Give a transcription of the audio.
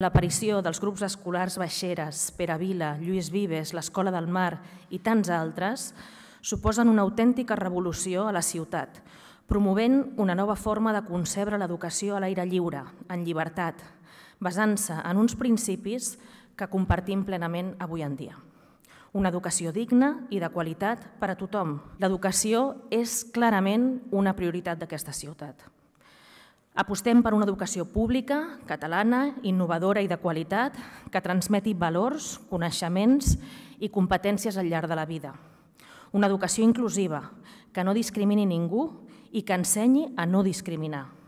L'aparició dels grups escolars Baixeres, Peravila, Lluís Vives, l'Escola del Mar i tants altres suposen una autèntica revolució a la ciutat, promovent una nova forma de concebre l'educació a l'aire lliure, en llibertat, basant-se en uns principis que compartim plenament avui en dia. Una educació digna i de qualitat per a tothom. L'educació és clarament una prioritat d'aquesta ciutat. Apostem per una educació pública, catalana, innovadora i de qualitat, que transmeti valors, coneixements i competències al llarg de la vida. Una educació inclusiva, que no discrimini ningú i que ensenyi a no discriminar.